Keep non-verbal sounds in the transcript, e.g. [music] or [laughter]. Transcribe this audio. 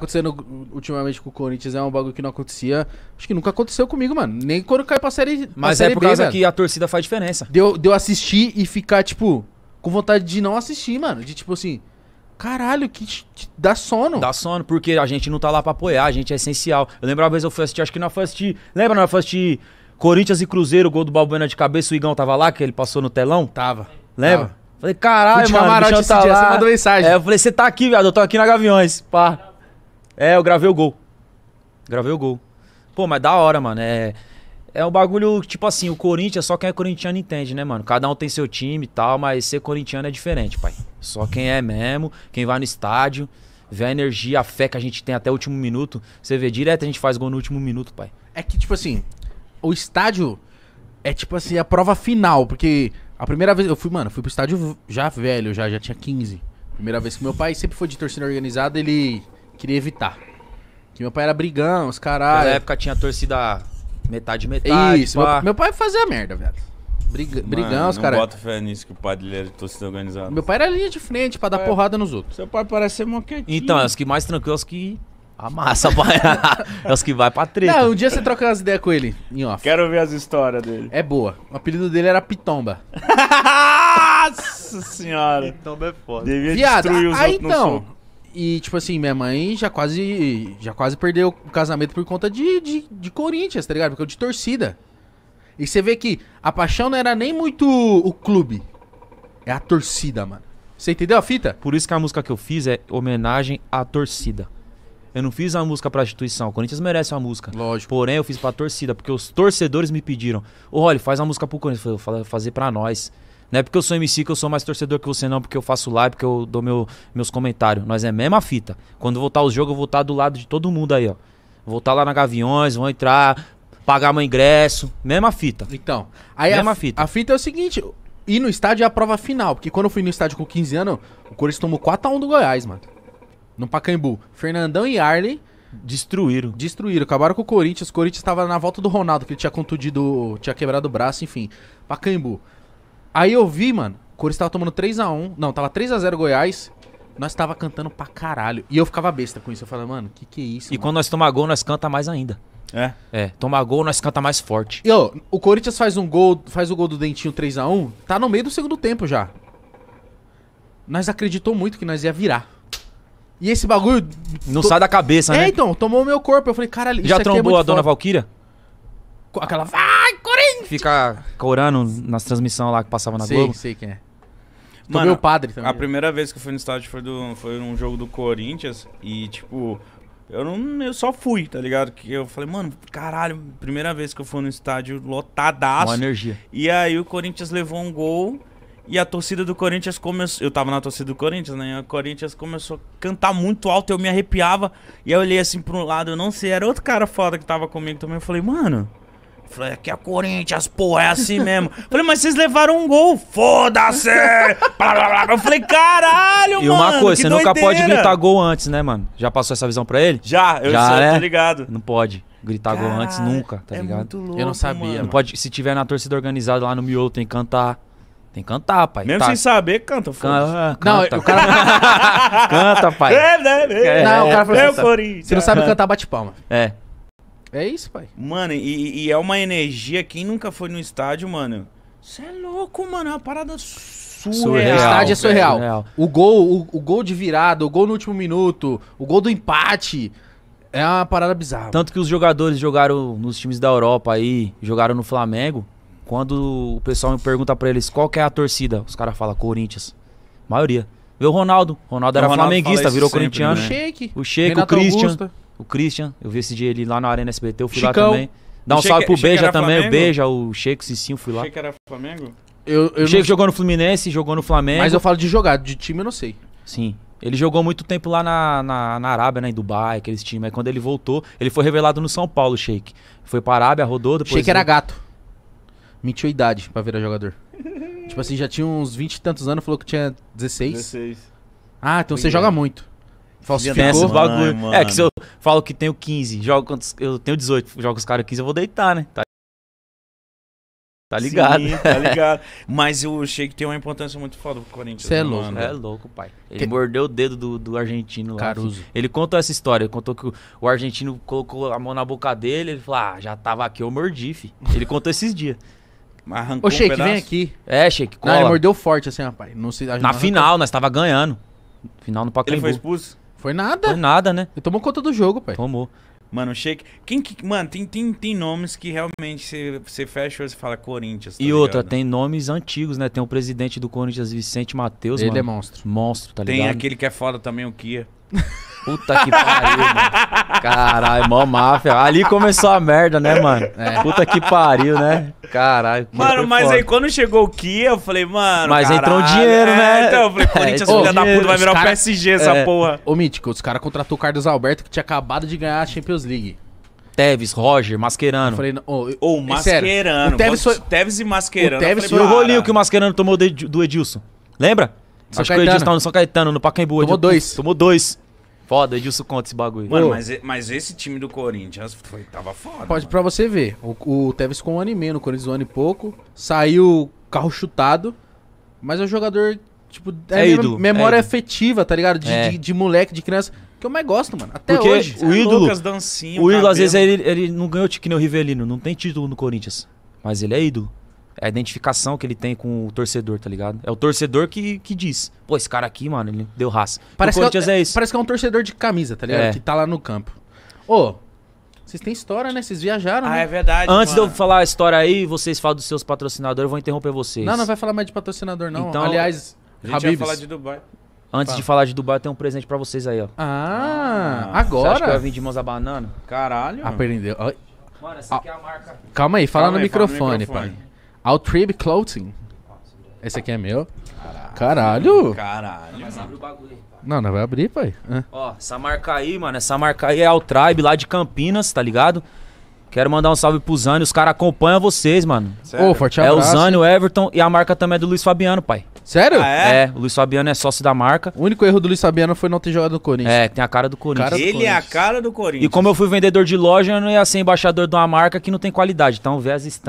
acontecendo ultimamente com o Corinthians é um bagulho que não acontecia. Acho que nunca aconteceu comigo, mano. Nem quando cai pra série. Pra Mas é série é por causa que a torcida faz diferença. Deu, deu assistir e ficar, tipo, com vontade de não assistir, mano. De tipo assim. Caralho, que dá sono. Dá sono, porque a gente não tá lá pra apoiar, a gente é essencial. Eu lembro uma vez eu fui assistir, acho que não foi assistir. Lembra, não foi assistir Corinthians e Cruzeiro, gol do Balbuena de cabeça, o Igão tava lá, que ele passou no telão? Tava. Lembra? Tava. Falei, caralho, mano, camarote, o tá dia, lá. Você mandou mensagem. É, eu falei, você tá aqui, viado, eu tô aqui na Gaviões, pá. É, eu gravei o gol. Gravei o gol. Pô, mas da hora, mano. É, é um bagulho, tipo assim, o Corinthians, só quem é corintiano entende, né, mano? Cada um tem seu time e tal, mas ser corintiano é diferente, pai. Só quem é mesmo, quem vai no estádio, vê a energia, a fé que a gente tem até o último minuto. Você vê direto, a gente faz gol no último minuto, pai. É que, tipo assim, o estádio é, tipo assim, a prova final, porque a primeira vez eu fui, mano, fui pro estádio já velho, já, já tinha 15. Primeira vez que meu pai sempre foi de torcida organizada, ele Queria evitar. Que meu pai era brigão, os caras Na época tinha torcida metade, metade. Isso, meu, meu, pai fazia merda, velho. Briga, brigão, os caras. Não bota fé nisso que o pai dele era de torcida organizada. Meu pai era linha de frente pra dar é. porrada nos outros. Seu pai parece ser moquetinho. Então, é os que mais tranquilos é que Amassa, vai. [laughs] é os que vai pra treta. Não, um dia você troca umas ideias com ele em off. Quero ver as histórias dele. É boa. O apelido dele era Pitomba. [laughs] Nossa senhora. Pitomba é foda. Devia Viado, destruir os aí, outros então, e, tipo assim, minha mãe já quase já quase perdeu o casamento por conta de, de, de Corinthians, tá ligado? Porque eu de torcida. E você vê que a paixão não era nem muito o clube. É a torcida, mano. Você entendeu a fita? Por isso que a música que eu fiz é homenagem à torcida. Eu não fiz a música pra instituição. O Corinthians merece uma música. Lógico. Porém, eu fiz pra torcida, porque os torcedores me pediram. Ô, oh, olha, faz a música pro Corinthians. Eu falei, fazer pra nós. Não é porque eu sou MC que eu sou mais torcedor que você, não, porque eu faço live, porque eu dou meu, meus comentários. Nós é a mesma fita. Quando voltar os jogos, eu vou estar do lado de todo mundo aí, ó. Vou estar lá na Gaviões, vão entrar, pagar meu ingresso. Mesma fita. Então, aí mesma a, fita. A fita é o seguinte: ir no estádio é a prova final. Porque quando eu fui no estádio com 15 anos, o Corinthians tomou 4x1 do Goiás, mano. No Pacaembu. Fernandão e Arley. Destruíram. Destruíram. Acabaram com o Corinthians. O Corinthians estava na volta do Ronaldo, que ele tinha contundido, tinha quebrado o braço, enfim. Pacaembu. Aí eu vi, mano, o Corinthians tava tomando 3x1. Não, tava 3x0 Goiás. Nós tava cantando pra caralho. E eu ficava besta com isso. Eu falava, mano, que que é isso? E mano? quando nós tomar gol, nós canta mais ainda. É? É, tomar gol, nós canta mais forte. E, ó, o Corinthians faz um gol, faz o gol do Dentinho 3x1, tá no meio do segundo tempo já. Nós acreditou muito que nós ia virar. E esse bagulho. Não to... sai da cabeça, é, né? É, então, tomou o meu corpo. Eu falei, caralho, Já é trombou a dona Valkyria? Aquela. Ah! que fica corando nas transmissões lá que passava na sei, Globo. Sei quem é. Mano, meu padre também. A primeira vez que eu fui no estádio foi, do, foi num jogo do Corinthians e, tipo, eu, não, eu só fui, tá ligado? Que eu falei, mano, caralho, primeira vez que eu fui no estádio lotadaço. A energia. E aí o Corinthians levou um gol e a torcida do Corinthians começou. Eu tava na torcida do Corinthians, né? E o Corinthians começou a cantar muito alto, eu me arrepiava. E aí eu olhei assim pra um lado, eu não sei, era outro cara foda que tava comigo também. Eu falei, mano, Falei, aqui é Corinthians, porra, é assim mesmo. [laughs] Falei, mas vocês levaram um gol, foda-se! [laughs] Eu falei, caralho, mano. E uma mano, coisa, você doideira. nunca pode gritar gol antes, né, mano? Já passou essa visão pra ele? Já, eu já, né? tô ligado. Não pode gritar Cara, gol antes nunca, tá é ligado? Muito louco, eu não sabia. Mano. Não pode, se tiver na torcida organizada lá no miolo, tem que cantar. Tem que cantar, pai. Mesmo tá. sem saber, canta, foda ah, Não, o cara. [laughs] canta, pai. É, né? É, não, o cara falou é assim. Você não sabe cantar, bate palma. É. É isso, pai. Mano, e, e é uma energia. Quem nunca foi no estádio, mano? Você é louco, mano. É uma parada surreal. surreal o estádio é surreal. surreal. O gol, o, o gol de virada, o gol no último minuto, o gol do empate. É uma parada bizarra. Tanto que os jogadores jogaram nos times da Europa aí, jogaram no Flamengo. Quando o pessoal me pergunta para eles qual é a torcida, os caras falam Corinthians. maioria. Vê o Ronaldo. Ronaldo era o Ronaldo flamenguista, virou sempre, corintiano. Né? O Sheik. O Sheik, Renato o Christian. Augusta o Christian. Eu vi esse dia ele lá na Arena SBT, eu fui Chicão. lá também. Dá um salve pro Beija também, Flamengo? o Beija, o Checo, o Cicinho, fui lá. Achei era Flamengo? Eu, eu o Checo jogou no Fluminense, jogou no Flamengo. Mas eu falo de jogar, de time eu não sei. Sim. Ele jogou muito tempo lá na, na, na Arábia, né, em Dubai, aqueles times. Aí quando ele voltou, ele foi revelado no São Paulo, Sheik. Foi pra Arábia, rodou, depois... Sheik ele... era gato. Mentiu a idade pra virar jogador. [laughs] tipo assim, já tinha uns 20 e tantos anos, falou que tinha 16. 16. Ah, então você joga é. muito. Falsificou o bagulho. Mano. É, que se eu falo que tenho 15, jogo contra, eu tenho 18, jogo os caras 15, eu vou deitar, né? Tá, tá ligado. Sim, tá [laughs] ligado. Mas eu achei que tem uma importância muito foda pro Corinthians. Você é né, louco, mano. É louco, pai. Ele que... mordeu o dedo do, do argentino lá. Caruso. Ele contou essa história. Ele contou que o, o argentino colocou a mão na boca dele. Ele falou, ah, já tava aqui, eu mordi, fi. Ele contou esses dias. Arrancou Ô, Sheik, um vem aqui. É, Sheik, cola. Não, ele mordeu forte assim, rapaz. Não se, na final, nós tava ganhando. Final no Pacaembu. Ele foi expulso? Foi nada. Foi nada, né? Ele tomou conta do jogo, pai. Tomou. Mano, shake. Quem que. Mano, tem, tem, tem nomes que realmente você fecha e você fala Corinthians. Tá e ligado? outra, né? tem nomes antigos, né? Tem o presidente do Corinthians, Vicente Matheus. Ele mano. é monstro. Monstro, tá ligado? Tem aquele que é foda também, o Kia. [laughs] Puta que pariu, mano. Caralho, mó máfia. Ali começou a merda, né, mano? É. Puta que pariu, né? Caralho. Mano, mas foda. aí quando chegou o Kia, eu falei, mano. Mas caralho, entrou o dinheiro, é, né? Então, eu falei, é, Corinthians, é, filha da puta, vai virar o PSG essa é, porra. Ô, Mítico, os caras contratou o Carlos Alberto que tinha acabado de ganhar a Champions League. Teves, Roger, Mascherano. falei, ou oh, oh, Mascherano. Teves, foi... Teves e Mascherano. O Teves falei, foi o rolinho que o Mascherano tomou do Edilson. Lembra? São Acho Caetano. que o Edilson tava no São Caetano, no Pacaembu. Tomou dois. Tomou dois. Foda, Edilson conta esse bagulho. Mano, mas, mas esse time do Corinthians foi, tava foda. Pode, mano. pra você ver, o, o Tevez com um ano e meio no Corinthians, um ano e pouco. Saiu carro chutado, mas é um jogador, tipo, é, é ídolo, memória é afetiva, tá ligado? De, é. de, de, moleque, de criança. Que eu mais gosto, mano. Até Porque hoje. O é ídolo, Lucas, dancinho, o ídolo cabelo. às vezes, ele, ele não ganhou tipo, que nem o Rivelino. Não tem título no Corinthians. Mas ele é ídolo. É a identificação que ele tem com o torcedor, tá ligado? É o torcedor que, que diz. Pô, esse cara aqui, mano, ele deu raça. Parece o que é, é, isso. Parece que é um torcedor de camisa, tá ligado? É. Que tá lá no campo. Ô, vocês têm história, né? Vocês viajaram, ah, né? é verdade. Antes mano. de eu falar a história aí, vocês falam dos seus patrocinadores, eu vou interromper vocês. Não, não vai falar mais de patrocinador, não. Então, Aliás, a gente Habibs. falar de Dubai. Antes Fala. de falar de Dubai, eu tenho um presente pra vocês aí, ó. Ah, ah agora? Você acha que eu vim de mãos a banana? Caralho. Aprendeu. Mano, essa ah. aqui é a marca. Calma aí, fala, calma no, aí, microfone, fala no microfone, pai. Outrib Clothing. Esse aqui é meu. Caralho. Caralho. Mas abre o bagulho aí. Não, não vai abrir, pai. É. Ó, essa marca aí, mano, essa marca aí é Tribe lá de Campinas, tá ligado? Quero mandar um salve pro Zânio, os caras acompanham vocês, mano. Sério? oh, forte abraço. É o Zânio, o Everton e a marca também é do Luiz Fabiano, pai. Sério? Ah, é? é? o Luiz Fabiano é sócio da marca. O único erro do Luiz Fabiano foi não ter jogado no Corinthians. É, tem a cara do Corinthians. Cara do ele Corinthians. é a cara do Corinthians. E como eu fui vendedor de loja, eu não ia ser embaixador de uma marca que não tem qualidade. Então vê as estampas.